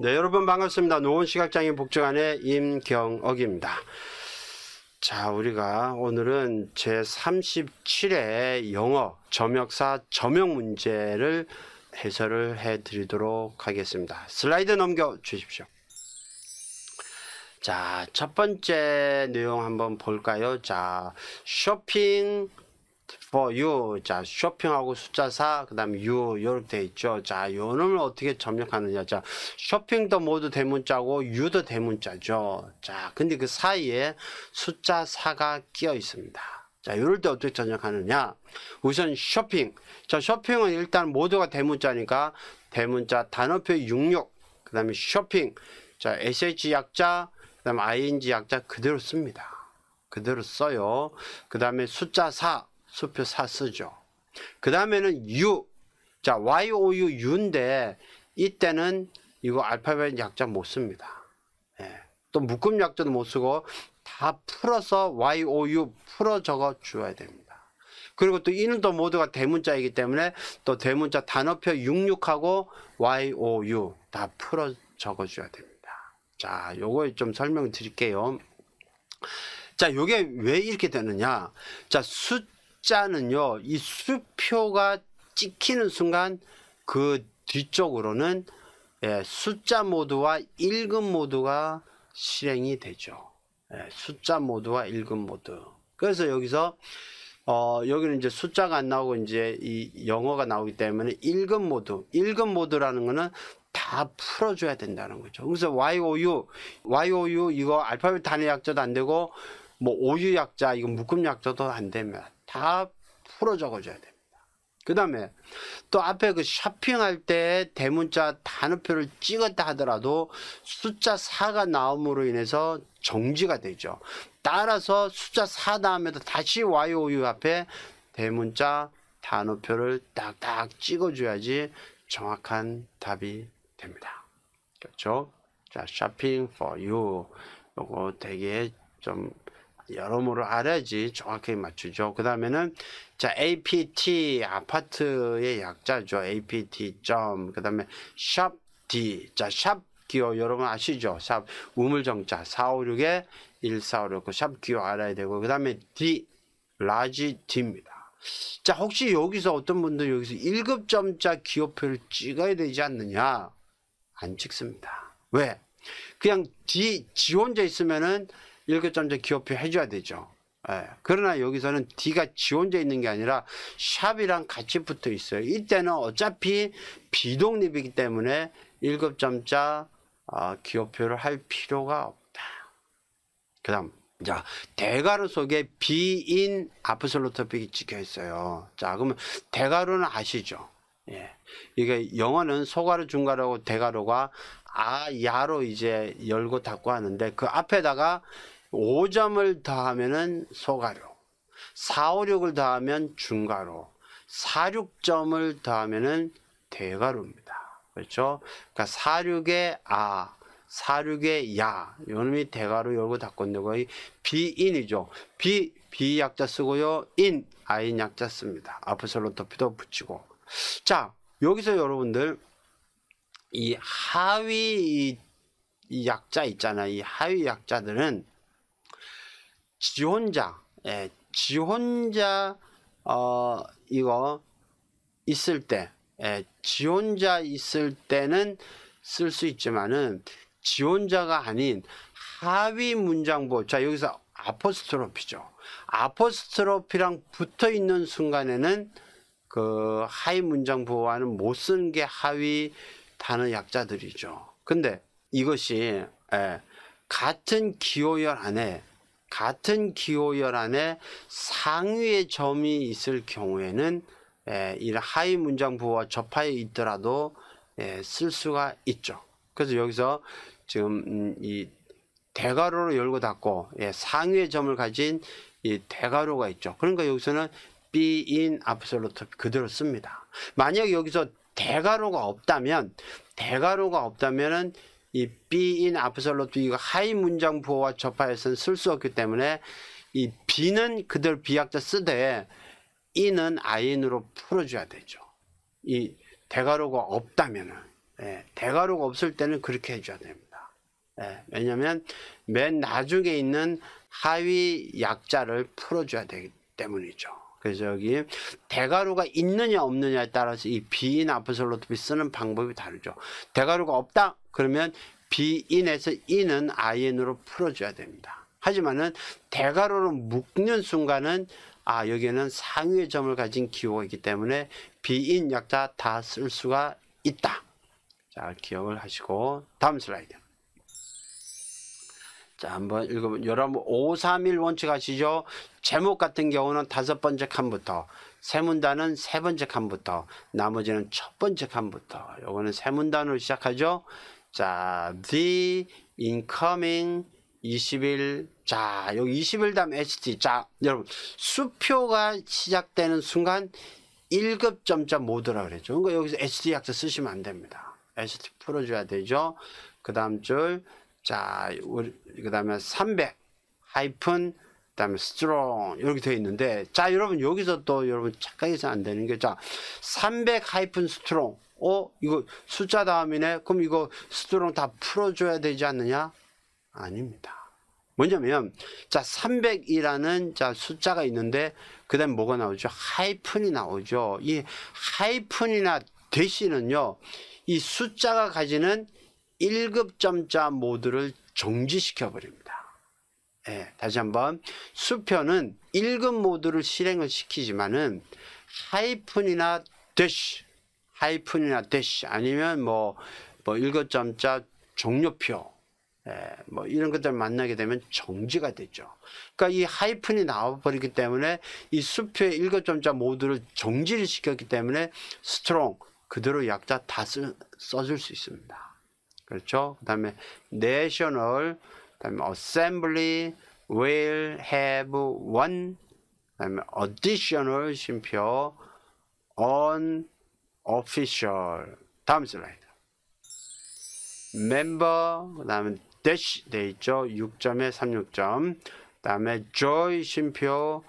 네, 여러분 반갑습니다. 노원시각장애인 복지관의 임경옥입니다. 자, 우리가 오늘은 제37회 영어 점역사 점역 문제를 해설을 해 드리도록 하겠습니다. 슬라이드 넘겨 주십시오. 자, 첫 번째 내용 한번 볼까요? 자, 쇼핑 for you. 자, 쇼핑하고 숫자 4, 그 다음에 you, 요렇게 돼 있죠. 자, 요 놈을 어떻게 점역하느냐. 자, 쇼핑도 모두 대문자고, you도 대문자죠. 자, 근데 그 사이에 숫자 4가 끼어 있습니다. 자, 이럴 때 어떻게 점역하느냐 우선 쇼핑. 자, 쇼핑은 일단 모두가 대문자니까, 대문자 단어표 66, 그 다음에 쇼핑. 자, sh 약자, 그 다음에 ing 약자 그대로 씁니다. 그대로 써요. 그 다음에 숫자 4. 수표 사쓰죠. 그 다음에는 U. 자, YOU U인데, 이때는 이거 알파벳 약자 못 씁니다. 예. 또 묶음 약자도 못 쓰고, 다 풀어서 YOU 풀어 적어 줘야 됩니다. 그리고 또이는또 모두가 대문자이기 때문에 또 대문자 단어표 66하고 YOU 다 풀어 적어줘야 됩니다. 자, 요거 좀 설명 드릴게요. 자, 요게 왜 이렇게 되느냐. 자, 숫 숫자는요, 이 수표가 찍히는 순간 그 뒤쪽으로는 예, 숫자 모드와 읽음 모드가 실행이 되죠. 예, 숫자 모드와 읽음 모드. 그래서 여기서 어, 여기는 이제 숫자가 안 나오고 이제 이 영어가 나오기 때문에 읽음 모드, 읽음 모드라는 거는 다 풀어줘야 된다는 거죠. 그래서 YOU, YOU 이거 알파벳 단위 약자도 안 되고 뭐 오유약자 이거 묶음약자도 안 되면 다 풀어 적어줘야 됩니다. 그 다음에 또 앞에 그 쇼핑할 때 대문자 단어표를 찍었다 하더라도 숫자 4가 나옴으로 인해서 정지가 되죠. 따라서 숫자 4 다음에도 다시 YOU 앞에 대문자 단어표를 딱딱 찍어줘야지 정확한 답이 됩니다. 그렇죠? 자, s h for you. 요거 되게 좀 여러모로 알아야지 정확하게 맞추죠. 그 다음에는 자 APT 아파트의 약자죠. APT 점. 그 다음에 샵 D. 자 샵 기호 여러분 아시죠? 샵 우물정자 456에 1456. 샵 기호 알아야 되고 그 다음에 D 라지 D입니다. 자 혹시 여기서 어떤 분들 여기서 1급 점자 기호표를 찍어야 되지 않느냐? 안 찍습니다. 왜? 그냥 D 지원자 있으면은 일교점제 기호표 해줘야 되죠. 예. 그러나 여기서는 D가 지원자 있는 게 아니라 샵이랑 같이 붙어 있어요. 이때는 어차피 비독립이기 때문에 일급점자 아, 기호표를 할 필요가 없다. 그 다음 자 대가로 속에 B인 아프솔로토픽이 찍혀 있어요. 자 그러면 대가로는 아시죠? 예. 이게 영어는 소가로 중가로고 대가로가 아야로 이제 열고 닫고 하는데 그 앞에다가 5점을 더하면 소가로, 4, 5, 6을 더하면 중가로, 4, 6점을 더하면 대가로입니다. 그렇죠? 그러니까 4, 6의 아, 4, 6의 야, 요놈이 대가로 열고 닫고 비인이죠. 비, 비 약자 쓰고요. 인, 아인 약자 씁니다. 앞에로 더피도 붙이고. 자, 여기서 여러분들 이 하위 이 약자 있잖아. 이 하위 약자들은 지혼자, 예, 지혼자 어 이거 있을 때, 예, 지혼자 있을 때는 쓸 수 있지만은 지혼자가 아닌 하위 문장부. 자 여기서 아포스트로피죠. 아포스트로피랑 붙어 있는 순간에는 그 하위 문장부와는 못 쓰는 게 하위 단어 약자들이죠. 근데 이것이 예, 같은 기호열 안에 같은 기호열 안에 상위의 점이 있을 경우에는 예, 이 하위 문장 부호와 접하에 있더라도 예, 쓸 수가 있죠. 그래서 여기서 지금 음, 이 대괄호로 열고 닫고 예, 상위의 점을 가진 이 대괄호가 있죠. 그러니까 여기서는 be in absolute 그대로 씁니다. 만약 여기서 대괄호가 없다면 대괄호가 없다면은 이 be인 앞설로도 이가하위 문장 부호와 접하여서는 쓸 수 없기 때문에 이 b 는 그들 비약자 쓰되 이는 아인으로 풀어줘야 되죠. 이 대가로가 없다면은 예, 대가로가 없을 때는 그렇게 해줘야 됩니다. 예, 왜냐하면 맨 나중에 있는 하위 약자를 풀어줘야 되기 때문이죠. 그저기 대가루가 있느냐 없느냐에 따라서 이 비인 아포셀로토비 쓰는 방법이 다르죠. 대가루가 없다 그러면 비인에서 인은 아인으로 풀어줘야 됩니다. 하지만은 대가루를 묶는 순간은 아 여기에는 상위의 점을 가진 기호가 있기 때문에 비인 약자 다 쓸 수가 있다. 자 기억을 하시고 다음 슬라이드. 자, 한번 읽어보 면 여러분 531 원칙 아시죠? 제목 같은 경우는 다섯 번째 칸부터 세문단은 세 번째 칸부터 나머지는 첫 번째 칸부터 요거는 세문단으로 시작하죠. 자, the incoming 20일 자, 요 20일 담 HT 자, 여러분 수표가 시작되는 순간 1급 점자 모드라 그랬죠. 그러니까 여기서 HT 약자 쓰시면 안 됩니다. HT 풀어줘야 되죠. 그 다음 줄 자, 그 다음에 300 하이픈 그다음에 strong 이렇게 되어 있는데 자 여러분 여기서 또 여러분 착각해서 안 되는 게자 300 하이픈 strong 어 이거 숫자 다음이네 그럼 이거 strong 다 풀어줘야 되지 않느냐 아닙니다 뭐냐면 자 300이라는 자 숫자가 있는데 그다음 에 뭐가 나오죠 하이픈이 나오죠 이 하이픈이나 대시는요 이 숫자가 가지는 1급 점자 모드를 정지시켜 버립니다. 예, 다시 한번 수표는 1급 모드를 실행을 시키지만은 하이픈이나 대시 하이픈이나 대시 아니면 뭐뭐 1급 뭐 점자 종료표 예, 뭐 이런 것들 만나게 되면 정지가 되죠. 그러니까 이 하이픈이 나와버리기 때문에 이 수표의 1급 점자 모두를 정지를 시켰기 때문에 스트롱 그대로 약자 다 써줄 수 있습니다. 그렇죠? 그 다음에 national, 그 다음에 assembly will have one, 그 다음에 additional 심표 on official. 다음 슬라이드. member, 그 다음에 dash 돼 있죠? 6점에 36점. 그 다음에 joy 심표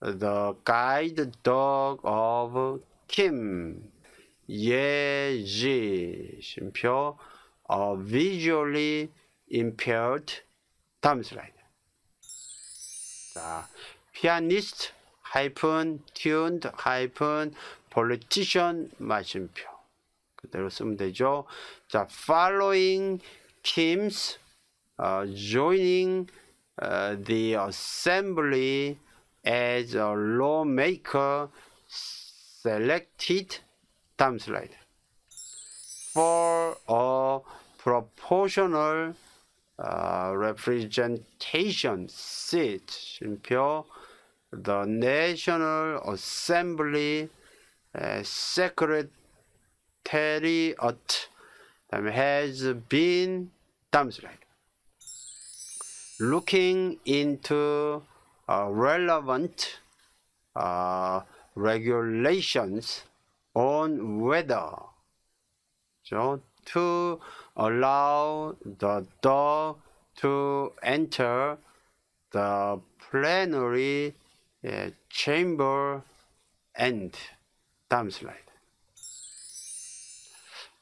the guide dog of Kim 예지 심표 A visually impaired 다음 슬라이드. 자, pianist 하이픈 tuned 하이픈 politician 마침표 그대로 쓰면 되죠. 자, following teams uh, joining uh, the assembly as a lawmaker selected 다음 슬라이드 for a proportional uh, representation seat 심표 the National Assembly uh, Secretariat um, has been demonstrated. Looking into uh, relevant uh, regulations on whether so to allow the dog to enter the plenary uh, chamber and time 슬라이드.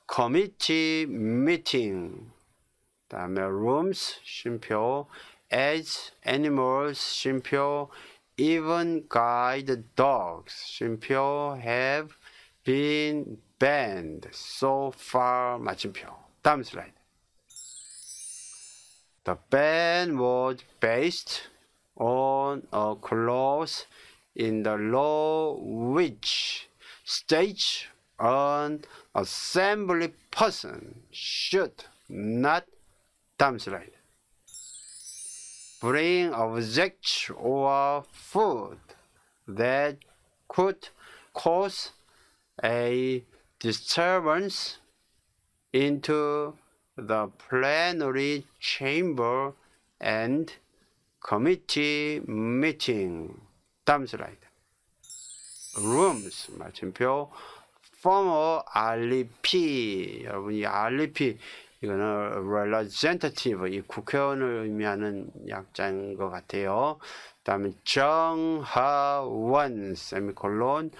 committee meeting the rooms 쉼표 as animals 쉼표 even guide dogs 쉼표 have been Band so far 마침표 다음 슬라이드 The band was based on a clause in the law which states an assembly person should not 다음 슬라이드 bring objects or food that could cause a disturbance into the plenary chamber and committee meeting. 다음 슬라이드. rooms 마침표 former r p 여러분이 r p 이거는 representative 이 국회의원을 의미하는 약자인 것 같아요. 다음에 정하원 세미콜론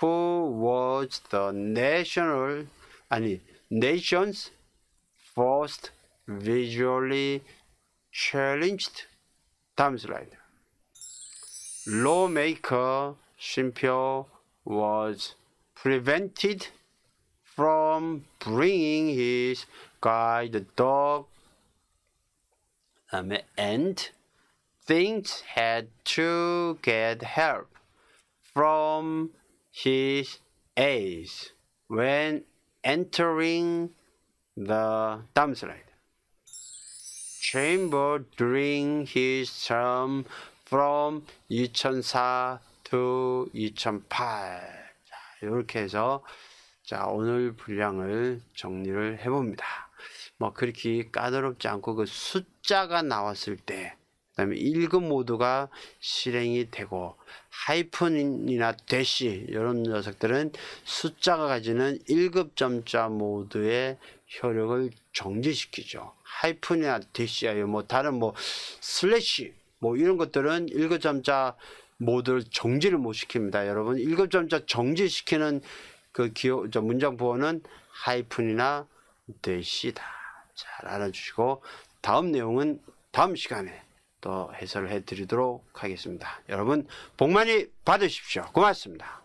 who was the national and nation's first visually challenged timeslide. Lawmaker Simpio was prevented from bringing his guide dog um, and things had to get help from his age when entering the dump slide chamber during his term from 2004 to 2008. 자, 이렇게 해서 자, 오늘 분량을 정리를 해봅니다. 뭐 그렇게 까다롭지 않고 그 숫자가 나왔을 때그 다음에 1급 모두가 실행이 되고 하이픈이나 대시 이런 녀석들은 숫자가 가지는 1급 점자 모두의 효력을 정지시키죠. 하이픈이나 대시야 뭐 다른 뭐 슬래시 뭐 이런 것들은 1급 점자 모두를 정지를 못 시킵니다. 여러분 1급 점자 정지시키는 그 기호 저 문장 부호는 하이픈이나 대시다. 잘 알아주시고 다음 내용은 다음 시간에 또해설 해드리도록 하겠습니다. 여러분 복 많이 받으십시오. 고맙습니다.